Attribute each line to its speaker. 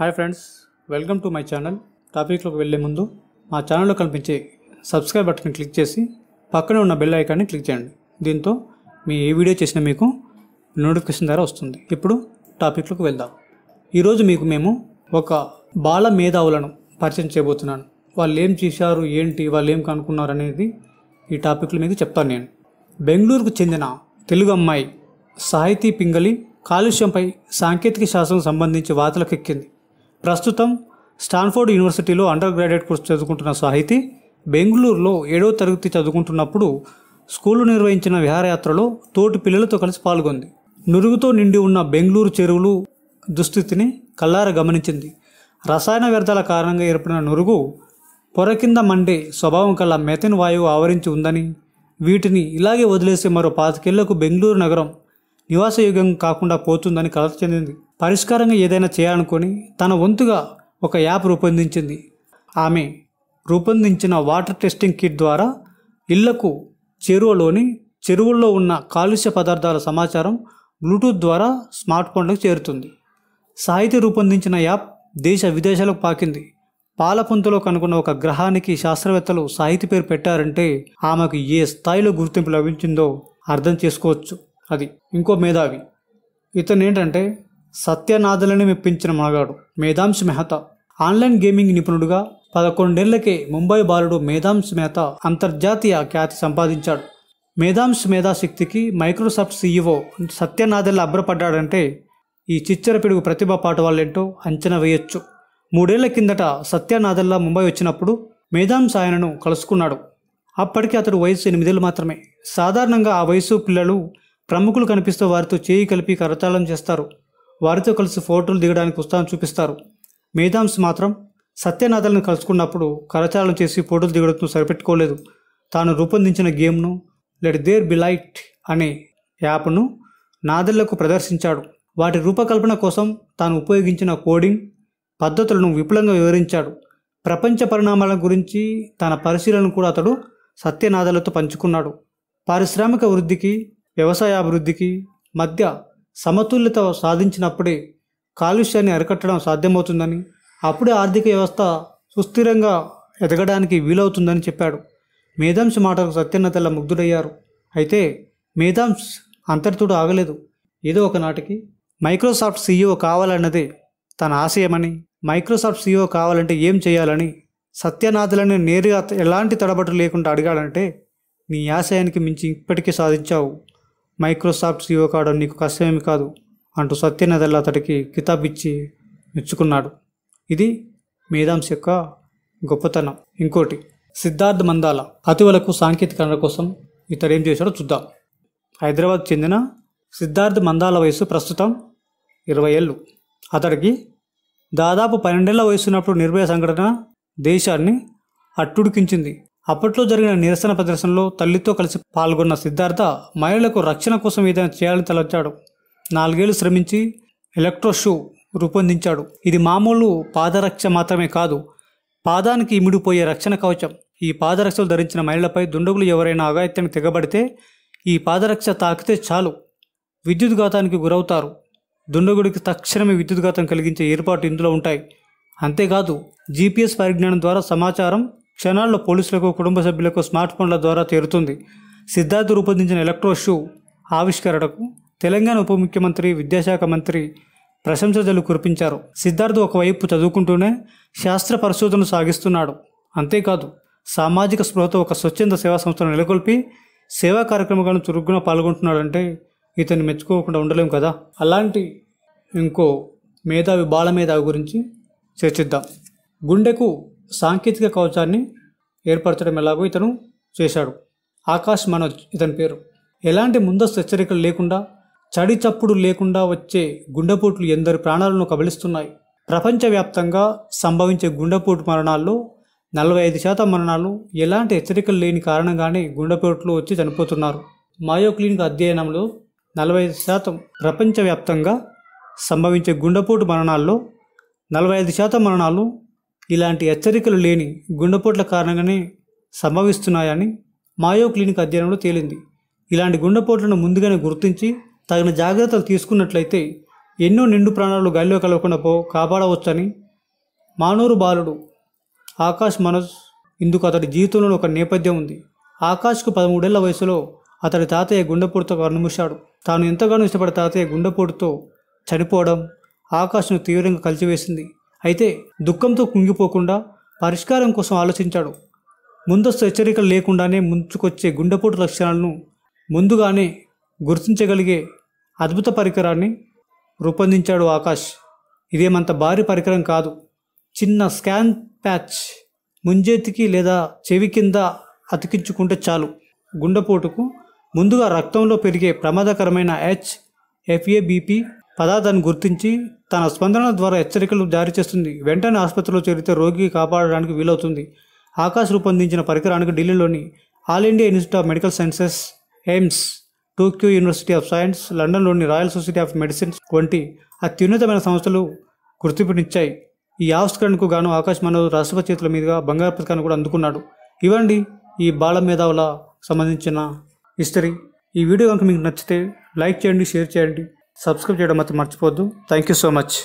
Speaker 1: hi friends welcome to my channel టాపిక్లోకి వెళ్ళే ముందు మా ఛానల్లో కనిపించే సబ్స్క్రైబ్ బటన్ క్లిక్ చేసి పక్కనే ఉన్న బెల్ ఐకాన్ని క్లిక్ చేయండి దీంతో మీ ఏ వీడియో చేసినా మీకు నోటిఫికేషన్ ద్వారా వస్తుంది ఇప్పుడు టాపిక్లోకి వెళ్దాం ఈరోజు మీకు మేము ఒక బాల మేధావులను పరిచయం చేయబోతున్నాను వాళ్ళు ఏం చేశారు ఏంటి వాళ్ళు ఏం కనుక్కున్నారు అనేది ఈ టాపిక్లో మీకు చెప్తాను నేను బెంగళూరుకు చెందిన తెలుగు అమ్మాయి సాహితీ పింగళి కాలుష్యంపై సాంకేతిక శాస్త్రం సంబంధించి వార్తలకెక్కింది ప్రస్తుతం స్టాన్ఫోర్డ్ యూనివర్సిటీలో అండర్ గ్రాడ్యుయేట్ కోర్సు చదువుకుంటున్న సాహితి బెంగళూరులో ఏడో తరగతి చదువుకుంటున్నప్పుడు స్కూలు నిర్వహించిన విహారయాత్రలో తోటి పిల్లలతో కలిసి పాల్గొంది నురుగుతో నిండి ఉన్న బెంగళూరు చెరువులు దుస్థితిని కల్లార గమనించింది రసాయన వ్యర్థాల కారణంగా ఏర్పడిన నురుగు పొర కింద మండే స్వభావం కల మెథన్ వాయువు ఆవరించి ఉందని వీటిని ఇలాగే వదిలేసి మరో పాతికేళ్లకు బెంగళూరు నగరం నివాసయుగం కాకుండా పోతుందని కలత చెందింది పరిష్కారంగా ఏదైనా చేయాలనుకొని తన వంతుగా ఒక యాప్ రూపొందించింది ఆమె రూపొందించిన వాటర్ టెస్టింగ్ కిట్ ద్వారా ఇళ్లకు చెరువులోని చెరువుల్లో ఉన్న కాలుష్య పదార్థాల సమాచారం బ్లూటూత్ ద్వారా స్మార్ట్ ఫోన్లకు చేరుతుంది సాహితి రూపొందించిన యాప్ దేశ విదేశాలకు పాకింది పాలపుంతలో కనుగొన్న ఒక గ్రహానికి శాస్త్రవేత్తలు సాహితి పేరు పెట్టారంటే ఆమెకు ఏ స్థాయిలో గుర్తింపు లభించిందో అర్థం చేసుకోవచ్చు అది ఇంకో మేధావి ఇతను ఏంటంటే సత్యనాథులని మెప్పించిన మనగాడు మేధాంశ్ మెహతా ఆన్లైన్ గేమింగ్ నిపుణుడుగా పదకొండేళ్లకే ముంబై బాలుడు మేధాంశ్ మెహతా అంతర్జాతీయ ఖ్యాతి సంపాదించాడు మేధాంశ్ మేధాశక్తికి మైక్రోసాఫ్ట్ సీఈఓ సత్యనాథెల్ అభ్రపడ్డాడంటే ఈ చిచ్చర పిడుగు ప్రతిభ పాట వాళ్ళేంటో అంచనా వేయొచ్చు మూడేళ్ల కిందట సత్యనాథల్లా ముంబై వచ్చినప్పుడు మేధాం ఆయనను కలుసుకున్నాడు అప్పటికి అతడు వయసు ఎనిమిదేళ్ళు మాత్రమే సాధారణంగా ఆ వయసు పిల్లలు ప్రముఖులు కనిపిస్తూ వారితో చేయి కలిపి కరతాళం చేస్తారు వారితో కలిసి ఫోటోలు దిగడానికి ఉత్సాహం చూపిస్తారు మేధాంస్ మాత్రం సత్యనాథాలను కలుసుకున్నప్పుడు కరచాలను చేసి ఫోటోలు దిగడంతో సరిపెట్టుకోలేదు తాను రూపొందించిన గేమ్ను లెట్ దేర్ బి లైట్ అనే యాప్ను నాదళ్లకు ప్రదర్శించాడు వాటి రూపకల్పన కోసం తాను ఉపయోగించిన కోడింగ్ పద్ధతులను విపులంగా వివరించాడు ప్రపంచ పరిణామాల గురించి తన పరిశీలనను కూడా అతడు సత్యనాదాలతో పంచుకున్నాడు పారిశ్రామిక వృద్ధికి వ్యవసాయాభివృద్ధికి మధ్య సమతుల్యత సాధించినప్పుడే కాలుష్యాన్ని అరికట్టడం సాధ్యమవుతుందని అప్పుడే ఆర్థిక వ్యవస్థ సుస్థిరంగా ఎదగడానికి వీలవుతుందని చెప్పాడు మేధాంశ మాటలకు సత్యన్నతల ముగ్ధుడయ్యారు అయితే మేధాంశ్ అంతర్తుడు ఆగలేదు ఏదో ఒకనాటికి మైక్రోసాఫ్ట్ సీఈఓ కావాలన్నదే తన ఆశయమని మైక్రోసాఫ్ట్ సీఈఓ కావాలంటే ఏం చేయాలని సత్యనాథులని నేరుగా ఎలాంటి తడబట్లు లేకుండా అడిగాడంటే నీ ఆశయానికి మించి ఇప్పటికీ సాధించావు మైక్రోసాఫ్ట్ సీఓ కావడం నీకు కష్టమేమి కాదు అంటూ సత్యనదల్ అతడికి కితాబ్ ఇచ్చి మెచ్చుకున్నాడు ఇది మేధాంశ యొక్క గొప్పతనం ఇంకోటి సిద్ధార్థ్ మందాల అతివలకు సాంకేతికరణ కోసం ఇతడు ఏం చేశాడో చూద్దాం హైదరాబాద్ చెందిన సిద్ధార్థ్ మందాల వయసు ప్రస్తుతం ఇరవై ఏళ్ళు అతడికి దాదాపు పన్నెండేళ్ల వయసున్నప్పుడు నిర్భయ సంఘటన దేశాన్ని అట్టుడికించింది అప్పట్లో జరిగిన నిరసన ప్రదర్శనలో తల్లితో కలిసి పాల్గొన్న సిద్ధార్థ మహిళలకు రక్షణ కోసం ఏదైనా చేయాలని తలొచ్చాడు నాలుగేళ్లు శ్రమించి ఎలక్ట్రోషూ రూపొందించాడు ఇది మామూలు పాదరక్ష మాత్రమే కాదు పాదానికి ఇమిడిపోయే రక్షణ కవచం ఈ పాదరక్షలు ధరించిన మహిళలపై దుండగులు ఎవరైనా అగాయత్యానికి తెగబడితే ఈ పాదరక్ష తాకితే చాలు విద్యుద్ఘాతానికి గురవుతారు దుండగుడికి తక్షణమే విద్యుద్ఘాతం కలిగించే ఏర్పాటు ఇందులో ఉంటాయి అంతేకాదు జీపీఎస్ పరిజ్ఞానం ద్వారా సమాచారం క్షణాల్లో పోలీసులకు కుటుంబ సభ్యులకు స్మార్ట్ ఫోన్ల ద్వారా చేరుతుంది సిద్ధార్థ్ రూపొందించిన ఎలక్ట్రో షూ ఆవిష్కరణకు తెలంగాణ ఉప ముఖ్యమంత్రి విద్యాశాఖ మంత్రి ప్రశంసలు కురిపించారు సిద్ధార్థ్ ఒకవైపు చదువుకుంటూనే శాస్త్ర పరిశోధనలు సాగిస్తున్నాడు అంతేకాదు సామాజిక స్పృహతో ఒక స్వచ్ఛంద సేవా సంస్థను నెలకొల్పి సేవా కార్యక్రమాలను చురుగ్గా పాల్గొంటున్నాడంటే ఇతన్ని మెచ్చుకోకుండా ఉండలేం కదా అలాంటి ఇంకో మేధావి బాల మేధావి గురించి చర్చిద్దాం గుండెకు సాంకేతిక కవచాన్ని ఏర్పరచడం ఎలాగో ఇతను చేశాడు ఆకాష్ మనోజ్ ఇతని పేరు ఎలాంటి ముందస్తు హెచ్చరికలు లేకుండా చడి చప్పుడు లేకుండా వచ్చే గుండెపోట్లు ఎందరి ప్రాణాలను కబలిస్తున్నాయి ప్రపంచవ్యాప్తంగా సంభవించే గుండెపోటు మరణాల్లో నలభై ఐదు శాతం మరణాలు ఎలాంటి హెచ్చరికలు లేని కారణంగానే గుండెపోట్లు వచ్చి చనిపోతున్నారు మాయోక్లినిక్ అధ్యయనంలో నలభై ఐదు శాతం ప్రపంచవ్యాప్తంగా సంభవించే గుండెపోటు మరణాల్లో నలభై ఐదు శాతం మరణాలు ఇలాంటి హెచ్చరికలు లేని గుండెపోట్ల కారణంగానే సంభవిస్తున్నాయని మాయో క్లినిక్ అధ్యయనంలో తేలింది ఇలాంటి గుండెపోట్లను ముందుగానే గుర్తించి తగిన జాగ్రత్తలు తీసుకున్నట్లయితే ఎన్నో నిండు ప్రాణాలు గాలిలో కలవకుండా పో కాపాడవచ్చని మానూరు బాలుడు ఆకాష్ మనోజ్ ఇందుకు అతడి జీవితంలో ఒక నేపథ్యం ఉంది ఆకాష్కు పదమూడేళ్ల వయసులో అతడి తాతయ్య గుండెపోటుతో కన్నుమూశాడు తాను ఎంతగానో ఇష్టపడే తాతయ్య గుండెపోటుతో చనిపోవడం ఆకాష్ను తీవ్రంగా కలిచివేసింది అయితే దుఃఖంతో కుంగిపోకుండా పరిష్కారం కోసం ఆలోచించాడు ముందస్తు హెచ్చరికలు లేకుండానే ముంచుకొచ్చే గుండెపోటు లక్షణాలను ముందుగానే గుర్తించగలిగే అద్భుత పరికరాన్ని రూపొందించాడు ఆకాష్ ఇదేమంత భారీ పరికరం కాదు చిన్న స్కాన్ ప్యాచ్ ముంజేతికి లేదా చెవి కింద అతికించుకుంటే చాలు గుండెపోటుకు ముందుగా రక్తంలో పెరిగే ప్రమాదకరమైన హెచ్ ఎఫ్ఏబిపి పదార్థాన్ని గుర్తించి తన స్పందన ద్వారా హెచ్చరికలు జారీ చేస్తుంది వెంటనే ఆసుపత్రిలో చేరితే రోగికి కాపాడడానికి వీలవుతుంది ఆకాశ్ రూపొందించిన పరికరానికి ఢిల్లీలోని All India Institute of Medical Sciences AIIMS Tokyo University of Science లండన్లోని రాయల్ సొసైటీ ఆఫ్ మెడిసిన్స్ వంటి అత్యున్నతమైన సంస్థలు గుర్తింపునిచ్చాయి ఈ ఆవిష్కరణకు గాను ఆకాశ్ మనో రాష్ట్రపతి చేతుల మీదుగా బంగారు పథకాన్ని కూడా అందుకున్నాడు ఇవ్వండి ఈ బాల మేధావుల సంబంధించిన హిస్టరీ ఈ వీడియో కనుక మీకు నచ్చితే లైక్ చేయండి షేర్ చేయండి సబ్స్క్రైబ్ చేయడం మాత్రం మర్చిపోద్దు థ్యాంక్ యూ సో మచ్